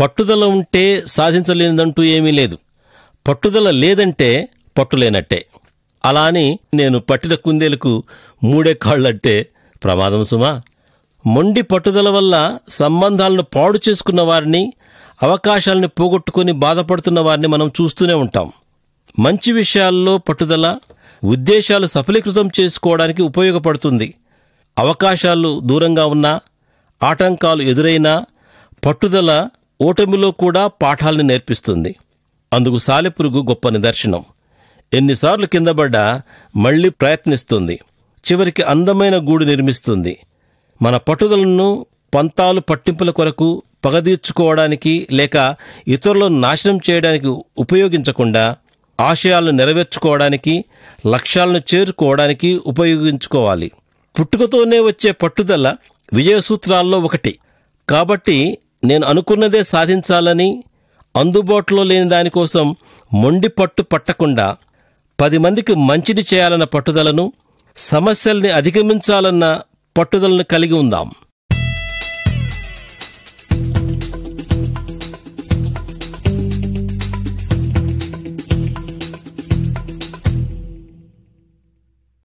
పట్టుదల ఉంటే సాధించలేనిదంటూ ఏమీ లేదు పట్టుదల లేదంటే పట్టులేనట్టే అలా అని నేను పట్టిన కుందేలకు మూడే కాళ్ళంటే ప్రమాదం సుమా మొండి పట్టుదల వల్ల సంబంధాలను పాడు చేసుకున్న వారిని అవకాశాలను పోగొట్టుకుని బాధపడుతున్న వారిని మనం చూస్తూనే ఉంటాం మంచి విషయాల్లో పట్టుదల ఉద్దేశాలు సఫలీకృతం చేసుకోవడానికి ఉపయోగపడుతుంది అవకాశాలు దూరంగా ఉన్నా ఆటంకాలు ఎదురైనా పట్టుదల ఓటమిలో కూడా పాఠాల్ని నేర్పిస్తుంది అందుకు సాలెపురుగు గొప్ప నిదర్శనం ఎన్నిసార్లు కిందపడ్డా మళ్లీ ప్రయత్నిస్తుంది చివరికి అందమైన గూడు నిర్మిస్తుంది మన పట్టుదలను పంతాలు పట్టింపుల కొరకు పగదీర్చుకోవడానికి లేక ఇతరులను నాశనం చేయడానికి ఉపయోగించకుండా ఆశయాలను నెరవేర్చుకోవడానికి లక్ష్యాలను చేరుకోవడానికి ఉపయోగించుకోవాలి పుట్టుకతోనే వచ్చే పట్టుదల విజయ సూత్రాల్లో ఒకటి కాబట్టి నేను అనుకున్నదే సాధించాలని అందుబాటులో లేని దానికోసం మొండి పట్టు పట్టకుండా పది మందికి మంచిది చేయాలన్న పట్టుదలను సమస్యల్ని అధిగమించాలన్న పట్టుదలను కలిగి ఉందాం